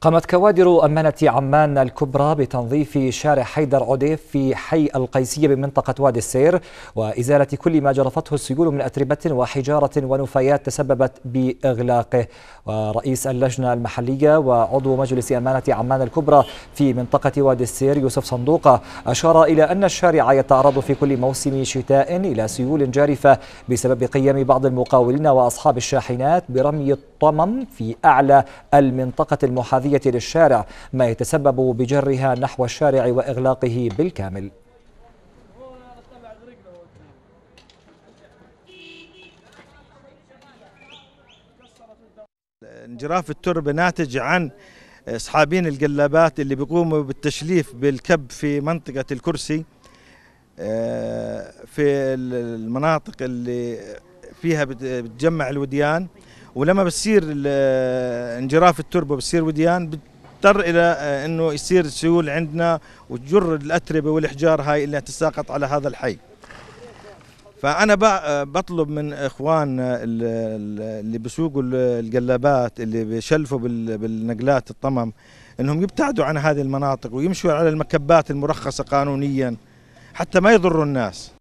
قامت كوادر أمانة عمان الكبرى بتنظيف شارع حيدر عديف في حي القيسية بمنطقة وادي السير وإزالة كل ما جرفته السيول من أتربة وحجارة ونفايات تسببت بإغلاقه ورئيس اللجنة المحلية وعضو مجلس أمانة عمان الكبرى في منطقة وادي السير يوسف صندوقة أشار إلى أن الشارع يتعرض في كل موسم شتاء إلى سيول جارفة بسبب قيام بعض المقاولين وأصحاب الشاحنات برمي الطمم في أعلى المنطقة المحاذية للشارع ما يتسبب بجرها نحو الشارع وإغلاقه بالكامل انجراف التربة ناتج عن اصحابين القلابات اللي بيقوموا بالتشليف بالكب في منطقه الكرسي آه، في المناطق اللي فيها بتجمع الوديان ولما بتصير انجراف التربه بتصير وديان بتضطر الى آه، انه يصير سيول عندنا وتجر الاتربه والحجار هاي اللي تساقط على هذا الحي فانا آه، بطلب من اخواننا آه، اللي بسوقوا القلابات اللي بشلفوا بالنقلات الطمم انهم يبتعدوا عن هذه المناطق ويمشوا على المكبات المرخصه قانونيا حتى ما يضروا الناس